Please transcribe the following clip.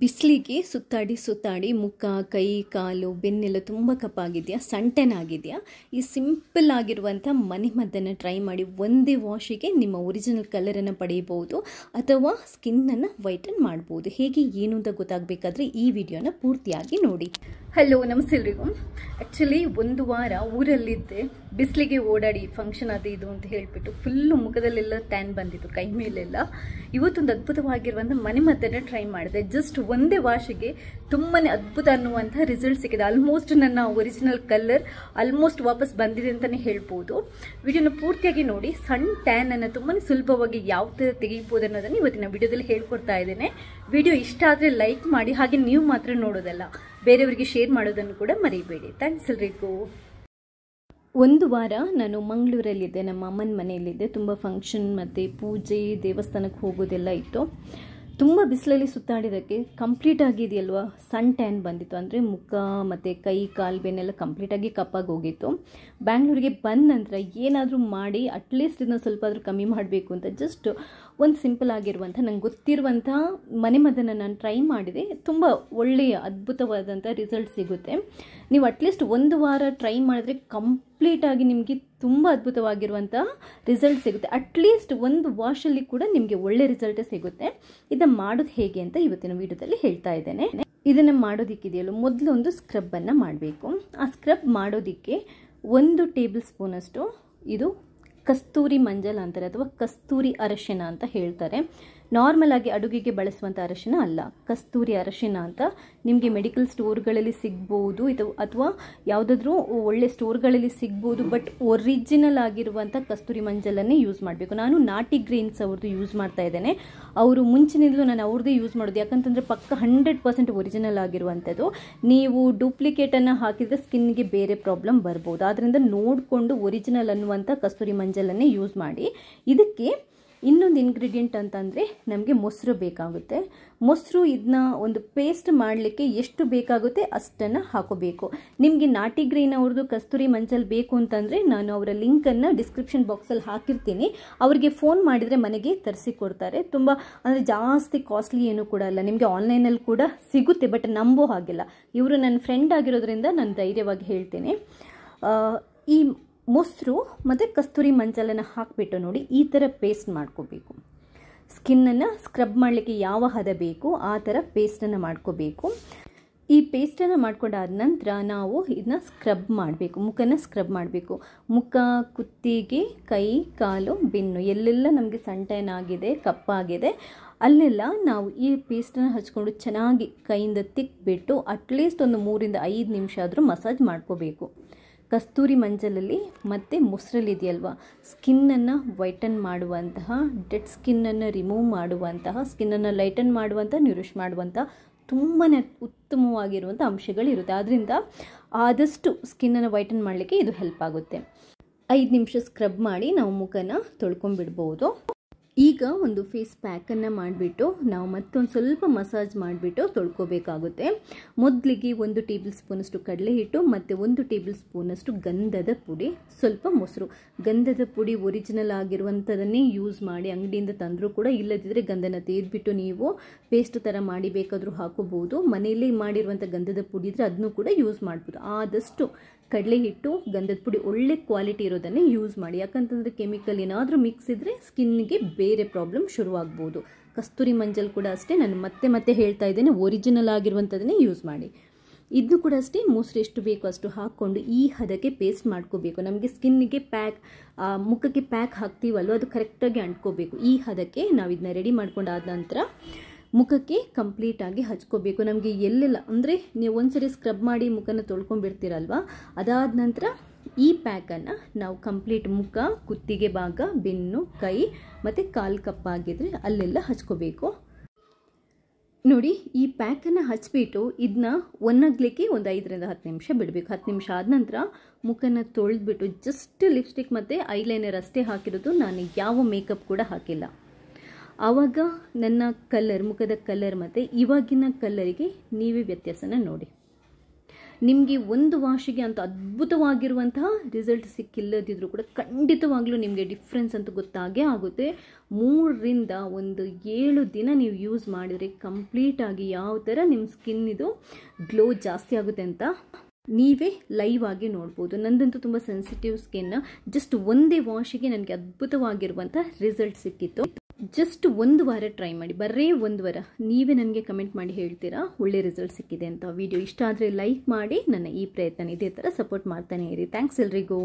ಬಿಸಿಲಿಗೆ ಸುತ್ತಾಡಿ ಸುತ್ತಾಡಿ ಮುಖ ಕೈ ಕಾಲು ಬೆನ್ನೆಲ್ಲ ತುಂಬ ಕಪ್ಪಾಗಿದೆಯಾ ಸಂಟೆನಾಗಿದೆಯಾ ಈ ಸಿಂಪಲ್ ಆಗಿರುವಂಥ ಮದ್ದನ್ನು ಟ್ರೈ ಮಾಡಿ ಒಂದೇ ವಾಶಿಗೆ ನಿಮ್ಮ ಒರಿಜಿನಲ್ ಕಲರನ್ನು ಪಡೆಯಬಹುದು ಅಥವಾ ಸ್ಕಿನ್ನನ್ನು ವೈಟನ್ ಮಾಡ್ಬೋದು ಹೇಗೆ ಏನು ಅಂತ ಗೊತ್ತಾಗಬೇಕಾದ್ರೆ ಈ ವಿಡಿಯೋನ ಪೂರ್ತಿಯಾಗಿ ನೋಡಿ ಹಲೋ ನಮಸ್ತೆ ಎಲ್ರಿಗೂ ಆ್ಯಕ್ಚುಲಿ ಒಂದು ವಾರ ಊರಲ್ಲಿದ್ದೆ ಬಿಸಿಲಿಗೆ ಓಡಾಡಿ ಫಂಕ್ಷನ್ ಅದು ಇದು ಅಂತ ಹೇಳಿಬಿಟ್ಟು ಫುಲ್ಲು ಮುಖದಲ್ಲೆಲ್ಲ ಟ್ಯಾನ್ ಬಂದಿತ್ತು ಕೈ ಮೇಲೆಲ್ಲ ಇವತ್ತೊಂದು ಅದ್ಭುತವಾಗಿರುವಂಥ ಮದ್ದನ್ನು ಟ್ರೈ ಮಾಡಿದೆ ಜಸ್ಟ್ ಒಂದೇ ವಾಶಿಗೆ ತುಂಬಾ ಅದ್ಭುತ ಅನ್ನುವಂಥ ರಿಸಲ್ಟ್ ಸಿಕ್ಕಿದೆ ಆಲ್ಮೋಸ್ಟ್ ನನ್ನ ಒರಿಜಿನಲ್ ಕಲರ್ ಆಲ್ಮೋಸ್ಟ್ ವಾಪಸ್ ಬಂದಿದೆ ಅಂತಲೇ ಹೇಳ್ಬೋದು ವಿಡಿಯೋನ ಪೂರ್ತಿಯಾಗಿ ನೋಡಿ ಸಣ್ಣ ಟ್ಯಾನನ್ನು ತುಂಬಾ ಸುಲಭವಾಗಿ ಯಾವ ಥರ ತೆಗಿಬೋದು ಅನ್ನೋದನ್ನು ಇವತ್ತಿನ ವಿಡಿಯೋದಲ್ಲಿ ಹೇಳ್ಕೊಡ್ತಾ ಇದ್ದೇನೆ ವಿಡಿಯೋ ಇಷ್ಟ ಆದರೆ ಲೈಕ್ ಮಾಡಿ ಹಾಗೆ ನೀವು ಮಾತ್ರ ನೋಡೋದಲ್ಲ ಬೇರೆಯವರಿಗೆ ಶೇರ್ ಮಾಡೋದನ್ನು ಕೂಡ ಮರಿಬೇಡಿ ಥ್ಯಾಂಕ್ಸ್ ಎಲ್ರಿಗು ಒಂದು ವಾರ ನಾನು ಮಂಗಳೂರಲ್ಲಿದ್ದೆ ನಮ್ಮ ಅಮ್ಮನ ಮನೆಯಲ್ಲಿದ್ದೆ ತುಂಬ ಫಂಕ್ಷನ್ ಮತ್ತು ಪೂಜೆ ದೇವಸ್ಥಾನಕ್ಕೆ ಹೋಗೋದೆಲ್ಲ ಇತ್ತು ತುಂಬ ಬಿಸಿಲಲ್ಲಿ ಸುತ್ತಾಡಿದ್ದಕ್ಕೆ ಕಂಪ್ಲೀಟ್ ಆಗಿದೆಯಲ್ವಾ ಸನ್ ಟ್ಯಾನ್ ಬಂದಿತ್ತು ಅಂದರೆ ಮುಖ ಮತ್ತು ಕೈ ಕಾಲು ಬೇನೆಲ್ಲ ಕಂಪ್ಲೀಟಾಗಿ ಕಪ್ಪಾಗಿ ಹೋಗಿತ್ತು ಬ್ಯಾಂಗ್ಳೂರಿಗೆ ಬಂದ ನಂತರ ಏನಾದರೂ ಮಾಡಿ ಅಟ್ಲೀಸ್ಟ್ ಇದನ್ನ ಸ್ವಲ್ಪ ಆದರೂ ಕಮ್ಮಿ ಮಾಡಬೇಕು ಅಂತ ಜಸ್ಟ್ ಒಂದು ಸಿಂಪಲ್ ಆಗಿರುವಂಥ ನಂಗೆ ಗೊತ್ತಿರುವಂಥ ಮನೆಮದನ್ನು ನಾನು ಟ್ರೈ ಮಾಡಿದೆ ತುಂಬ ಒಳ್ಳೆಯ ಅದ್ಭುತವಾದಂಥ ರಿಸಲ್ಟ್ ಸಿಗುತ್ತೆ ನೀವು ಅಟ್ಲೀಸ್ಟ್ ಒಂದು ವಾರ ಟ್ರೈ ಮಾಡಿದ್ರೆ ಕಂಪ್ ಆಗಿ ನಿಮಗೆ ತುಂಬ ಅದ್ಭುತವಾಗಿರುವಂಥ ರಿಸಲ್ಟ್ ಸಿಗುತ್ತೆ ಅಟ್ಲೀಸ್ಟ್ ಒಂದು ವಾಶಲ್ಲಿ ಕೂಡ ನಿಮಗೆ ಒಳ್ಳೆ ರಿಸಲ್ಟೇ ಸಿಗುತ್ತೆ ಇದನ್ನು ಮಾಡೋದು ಹೇಗೆ ಅಂತ ಇವತ್ತಿನ ವಿಡಿಯೋದಲ್ಲಿ ಹೇಳ್ತಾ ಇದ್ದೇನೆ ಇದನ್ನು ಮಾಡೋದಿಕ್ಕಿದೆಯಲ್ಲ ಮೊದಲು ಒಂದು ಸ್ಕ್ರಬ್ಬನ್ನು ಮಾಡಬೇಕು ಆ ಸ್ಕ್ರಬ್ ಮಾಡೋದಕ್ಕೆ ಒಂದು ಟೇಬಲ್ ಸ್ಪೂನಷ್ಟು ಇದು ಕಸ್ತೂರಿ ಮಂಜಲ್ ಅಂತಾರೆ ಅಥವಾ ಕಸ್ತೂರಿ ಅರಶಿನ ಅಂತ ಹೇಳ್ತಾರೆ ನಾರ್ಮಲ್ ಆಗಿ ಅಡುಗೆಗೆ ಬಳಸುವಂಥ ಅರಶಿನ ಅಲ್ಲ ಕಸ್ತೂರಿ ಅರಶಿನ ಅಂತ ನಿಮಗೆ ಮೆಡಿಕಲ್ ಸ್ಟೋರ್ಗಳಲ್ಲಿ ಸಿಗ್ಬೋದು ಇದು ಅಥವಾ ಯಾವುದಾದ್ರೂ ಒಳ್ಳೆ ಸ್ಟೋರ್ಗಳಲ್ಲಿ ಸಿಗ್ಬೋದು ಬಟ್ ಒರಿಜಿನಲ್ ಆಗಿರುವಂಥ ಕಸ್ತೂರಿ ಮಂಜಲನ್ನೇ ಯೂಸ್ ಮಾಡಬೇಕು ನಾನು ನಾಟಿ ಗ್ರೀನ್ಸ್ ಅವ್ರದ್ದು ಯೂಸ್ ಮಾಡ್ತಾ ಇದ್ದೇನೆ ಅವರು ಮುಂಚಿನಿಂದಲೂ ನಾನು ಅವ್ರದ್ದೇ ಯೂಸ್ ಮಾಡೋದು ಯಾಕಂತಂದರೆ ಪಕ್ಕ ಹಂಡ್ರೆಡ್ ಪರ್ಸೆಂಟ್ ಒರಿಜಿನಲ್ ಆಗಿರುವಂಥದ್ದು ನೀವು ಡೂಪ್ಲಿಕೇಟನ್ನು ಹಾಕಿದರೆ ಸ್ಕಿನ್ಗೆ ಬೇರೆ ಪ್ರಾಬ್ಲಮ್ ಬರ್ಬೋದು ಆದ್ದರಿಂದ ನೋಡಿಕೊಂಡು ಒರಿಜಿನಲ್ ಅನ್ನುವಂಥ ಕಸ್ತೂರಿ ಮಂಜಲನ್ನೇ ಯೂಸ್ ಮಾಡಿ ಇದಕ್ಕೆ ಇನ್ನೊಂದು ಇಂಗ್ರೀಡಿಯೆಂಟ್ ಅಂತಂದರೆ ನಮಗೆ ಮೊಸರು ಬೇಕಾಗುತ್ತೆ ಮೊಸರು ಇದನ್ನ ಒಂದು ಪೇಸ್ಟ್ ಮಾಡಲಿಕ್ಕೆ ಎಷ್ಟು ಬೇಕಾಗುತ್ತೆ ಅಷ್ಟನ್ನು ಹಾಕೋಬೇಕು ನಿಮಗೆ ನಾಟಿ ಗ್ರೀನ್ ಅವ್ರದ್ದು ಕಸ್ತೂರಿ ಮಂಜಲ್ ಬೇಕು ಅಂತಂದರೆ ನಾನು ಅವರ ಲಿಂಕನ್ನು ಡಿಸ್ಕ್ರಿಪ್ಷನ್ ಬಾಕ್ಸಲ್ಲಿ ಹಾಕಿರ್ತೀನಿ ಅವರಿಗೆ ಫೋನ್ ಮಾಡಿದರೆ ಮನೆಗೆ ತರಿಸಿ ಕೊಡ್ತಾರೆ ತುಂಬ ಅಂದರೆ ಜಾಸ್ತಿ ಕಾಸ್ಟ್ಲಿ ಏನೂ ಕೂಡ ಅಲ್ಲ ನಿಮಗೆ ಆನ್ಲೈನಲ್ಲಿ ಕೂಡ ಸಿಗುತ್ತೆ ಬಟ್ ನಂಬೋ ಹಾಗಿಲ್ಲ ಇವರು ನನ್ನ ಫ್ರೆಂಡ್ ಆಗಿರೋದ್ರಿಂದ ನಾನು ಧೈರ್ಯವಾಗಿ ಹೇಳ್ತೇನೆ ಈ ಮೊಸರು ಮತ್ತು ಕಸ್ತೂರಿ ಮಂಜಾಲನ್ನು ಹಾಕಿಬಿಟ್ಟು ನೋಡಿ ಈ ಥರ ಪೇಸ್ಟ್ ಮಾಡ್ಕೋಬೇಕು ಸ್ಕಿನ್ನನ್ನು ಸ್ಕ್ರಬ್ ಮಾಡಲಿಕ್ಕೆ ಯಾವ ಹದ ಬೇಕು ಆ ಥರ ಪೇಸ್ಟನ್ನು ಮಾಡ್ಕೋಬೇಕು ಈ ಪೇಸ್ಟನ್ನು ಮಾಡ್ಕೊಂಡಾದ ನಂತರ ನಾವು ಇದನ್ನ ಸ್ಕ್ರಬ್ ಮಾಡಬೇಕು ಮುಖನ ಸ್ಕ್ರಬ್ ಮಾಡಬೇಕು ಮುಖ ಕುತ್ತಿಗೆ ಕೈ ಕಾಲು ಬೆನ್ನು ಎಲ್ಲೆಲ್ಲ ನಮಗೆ ಸಣ್ಣ ಆಗಿದೆ ಕಪ್ಪಾಗಿದೆ ಅಲ್ಲೆಲ್ಲ ನಾವು ಈ ಪೇಸ್ಟನ್ನು ಹಚ್ಕೊಂಡು ಚೆನ್ನಾಗಿ ಕೈಯಿಂದ ತಿಕ್ಬಿಟ್ಟು ಅಟ್ಲೀಸ್ಟ್ ಒಂದು ಮೂರಿಂದ ಐದು ನಿಮಿಷ ಆದರೂ ಮಸಾಜ್ ಮಾಡ್ಕೋಬೇಕು ಕಸ್ತೂರಿ ಮಂಜಲಲ್ಲಿ ಮತ್ತು ಮೊಸರಲ್ಲಿದೆಯಲ್ವ ಸ್ಕಿನ್ನನ್ನು ವೈಟನ್ ಮಾಡುವಂತಹ ಡೆಡ್ ಸ್ಕಿನ್ನನ್ನು ರಿಮೂವ್ ಮಾಡುವಂತಹ ಸ್ಕಿನ್ನನ್ನು ಲೈಟನ್ ಮಾಡುವಂಥ ನ್ಯೂರಿಷ್ ಮಾಡುವಂಥ ತುಂಬಾ ಉತ್ತಮವಾಗಿರುವಂಥ ಅಂಶಗಳಿರುತ್ತೆ ಆದ್ದರಿಂದ ಆದಷ್ಟು ಸ್ಕಿನ್ನನ್ನು ವೈಟನ್ ಮಾಡಲಿಕ್ಕೆ ಇದು ಹೆಲ್ಪ್ ಆಗುತ್ತೆ ಐದು ನಿಮಿಷ ಸ್ಕ್ರಬ್ ಮಾಡಿ ನಾವು ಮುಖನ ತೊಳ್ಕೊಂಡ್ಬಿಡ್ಬೋದು ಈಗ ಒಂದು ಫೇಸ್ ಪ್ಯಾಕನ್ನು ಮಾಡಿಬಿಟ್ಟು ನಾವು ಮತ್ತೊಂದು ಸ್ವಲ್ಪ ಮಸಾಜ್ ಮಾಡಿಬಿಟ್ಟು ತೊಳ್ಕೊಬೇಕಾಗುತ್ತೆ ಮೊದಲಿಗೆ ಒಂದು ಟೇಬಲ್ ಸ್ಪೂನಷ್ಟು ಕಡಲೆ ಹಿಟ್ಟು ಮತ್ತು ಒಂದು ಟೇಬಲ್ ಸ್ಪೂನಷ್ಟು ಗಂಧದ ಪುಡಿ ಸ್ವಲ್ಪ ಮೊಸರು ಗಂಧದ ಪುಡಿ ಒರಿಜಿನಲ್ ಆಗಿರುವಂಥದನ್ನೇ ಯೂಸ್ ಮಾಡಿ ಅಂಗಡಿಯಿಂದ ತಂದರೂ ಕೂಡ ಇಲ್ಲದಿದ್ದರೆ ಗಂಧನ ತೆಗೆದುಬಿಟ್ಟು ನೀವು ಪೇಸ್ಟ್ ಥರ ಮಾಡಿ ಬೇಕಾದರೂ ಹಾಕೋಬೋದು ಮನೆಯಲ್ಲೇ ಮಾಡಿರುವಂಥ ಗಂಧದ ಪುಡಿ ಇದ್ದರೆ ಅದನ್ನು ಕೂಡ ಯೂಸ್ ಮಾಡ್ಬೋದು ಆದಷ್ಟು ಕಡಲೆ ಹಿಟ್ಟು ಗಂಧದ ಪುಡಿ ಒಳ್ಳೆ ಕ್ವಾಲಿಟಿ ಇರೋದನ್ನೇ ಯೂಸ್ ಮಾಡಿ ಯಾಕಂತಂದರೆ ಕೆಮಿಕಲ್ ಏನಾದರೂ ಮಿಕ್ಸ್ ಇದ್ದರೆ ಸ್ಕಿನ್ಗೆ ಬೇರೆ ಪ್ರಾಬ್ಲಮ್ ಶುರುವಾಗ್ಬೋದು ಕಸ್ತೂರಿ ಮಂಜಲ್ ಕೂಡ ಅಷ್ಟೇ ನಾನು ಮತ್ತೆ ಮತ್ತೆ ಹೇಳ್ತಾ ಇದ್ದೇನೆ ಒರಿಜಿನಲ್ ಆಗಿರುವಂಥದ್ದನ್ನೇ ಯೂಸ್ ಮಾಡಿ ಇದನ್ನು ಕೂಡ ಅಷ್ಟೇ ಮೊಸರು ಎಷ್ಟು ಬೇಕೋ ಅಷ್ಟು ಹಾಕ್ಕೊಂಡು ಈ ಹದಕ್ಕೆ ಪೇಸ್ಟ್ ಮಾಡ್ಕೋಬೇಕು ನಮಗೆ ಸ್ಕಿನ್ನಿಗೆ ಪ್ಯಾಕ್ ಮುಖಕ್ಕೆ ಪ್ಯಾಕ್ ಹಾಕ್ತೀವಲ್ವ ಅದು ಕರೆಕ್ಟಾಗಿ ಅಂಟ್ಕೋಬೇಕು ಈ ಹದಕ್ಕೆ ನಾವು ಇದನ್ನ ರೆಡಿ ಮಾಡ್ಕೊಂಡಾದ ನಂತರ ಮುಖಕ್ಕೆ ಕಂಪ್ಲೀಟಾಗಿ ಹಚ್ಕೋಬೇಕು ನಮಗೆ ಎಲ್ಲೆಲ್ಲ ಅಂದರೆ ನೀವು ಒಂದ್ಸರಿ ಸ್ಕ್ರಬ್ ಮಾಡಿ ಮುಖನ ತೊಳ್ಕೊಂಡ್ಬಿಡ್ತೀರಲ್ವ ಅದಾದ ನಂತರ ಈ ಪ್ಯಾಕನ್ನು ನಾವು ಕಂಪ್ಲೀಟ್ ಮುಖ ಕುತ್ತಿಗೆ ಭಾಗ ಬೆನ್ನು ಕೈ ಮತ್ತು ಕಾಲು ಕಪ್ಪಾಗಿದ್ದರೆ ಅಲ್ಲೆಲ್ಲ ಹಚ್ಕೋಬೇಕು ನೋಡಿ ಈ ಪ್ಯಾಕನ್ನು ಹಚ್ಬಿಟ್ಟು ಇದನ್ನ ಒನ್ನಾಗಲಿಕ್ಕೆ ಒಂದು ಐದರಿಂದ ಹತ್ತು ನಿಮಿಷ ಬಿಡಬೇಕು ಹತ್ತು ನಿಮಿಷ ಆದ ನಂತರ ಮುಖನ ತೊಳೆದ್ಬಿಟ್ಟು ಜಸ್ಟ್ ಲಿಪ್ಸ್ಟಿಕ್ ಮತ್ತು ಐಲೈನರ್ ಅಷ್ಟೇ ಹಾಕಿರೋದು ನಾನು ಯಾವ ಮೇಕಪ್ ಕೂಡ ಹಾಕಿಲ್ಲ ಆವಾಗ ನನ್ನ ಕಲರ್ ಮುಖದ ಕಲರ್ ಮತ್ತು ಇವಾಗಿನ ಕಲರಿಗೆ ನೀವೇ ವ್ಯತ್ಯಾಸನ ನೋಡಿ ನಿಮಗೆ ಒಂದು ವಾಶಿಗೆ ಅಂತ ಅದ್ಭುತವಾಗಿರುವಂತಹ ರಿಸಲ್ಟ್ ಸಿಕ್ಕಿಲ್ಲದಿದ್ದರೂ ಕೂಡ ಖಂಡಿತವಾಗ್ಲೂ ನಿಮಗೆ ಡಿಫ್ರೆನ್ಸ್ ಅಂತ ಗೊತ್ತಾಗೇ ಆಗುತ್ತೆ ಮೂರರಿಂದ ಒಂದು ಏಳು ದಿನ ನೀವು ಯೂಸ್ ಮಾಡಿದರೆ ಕಂಪ್ಲೀಟಾಗಿ ಯಾವ ಥರ ನಿಮ್ಮ ಸ್ಕಿನ್ ಇದು ಗ್ಲೋ ಜಾಸ್ತಿ ಆಗುತ್ತೆ ಅಂತ ನೀವೇ ಲೈವ್ ಆಗಿ ನೋಡ್ಬೋದು ನಂದಂತೂ ತುಂಬ ಸೆನ್ಸಿಟಿವ್ ಸ್ಕಿನ್ನ ಜಸ್ಟ್ ಒಂದೇ ವಾಷಿಗೆ ನನಗೆ ಅದ್ಭುತವಾಗಿರುವಂಥ ರಿಸಲ್ಟ್ ಸಿಕ್ಕಿತ್ತು ಜಸ್ಟ್ ಒಂದು ವಾರ ಟ್ರೈ ಮಾಡಿ ಬರೀ ಒಂದು ವಾರ ನೀವೇ ನನಗೆ ಕಮೆಂಟ್ ಮಾಡಿ ಹೇಳ್ತೀರಾ ಒಳ್ಳೆ ರಿಸಲ್ಟ್ ಸಿಕ್ಕಿದೆ ಅಂತ ವಿಡಿಯೋ ಇಷ್ಟ ಆದರೆ ಲೈಕ್ ಮಾಡಿ ನನ್ನ ಈ ಪ್ರಯತ್ನ ಇದೇ ಥರ ಸಪೋರ್ಟ್ ಮಾಡ್ತಾನೆ ಇರಿ ಥ್ಯಾಂಕ್ಸ್ ಎಲ್ರಿಗೂ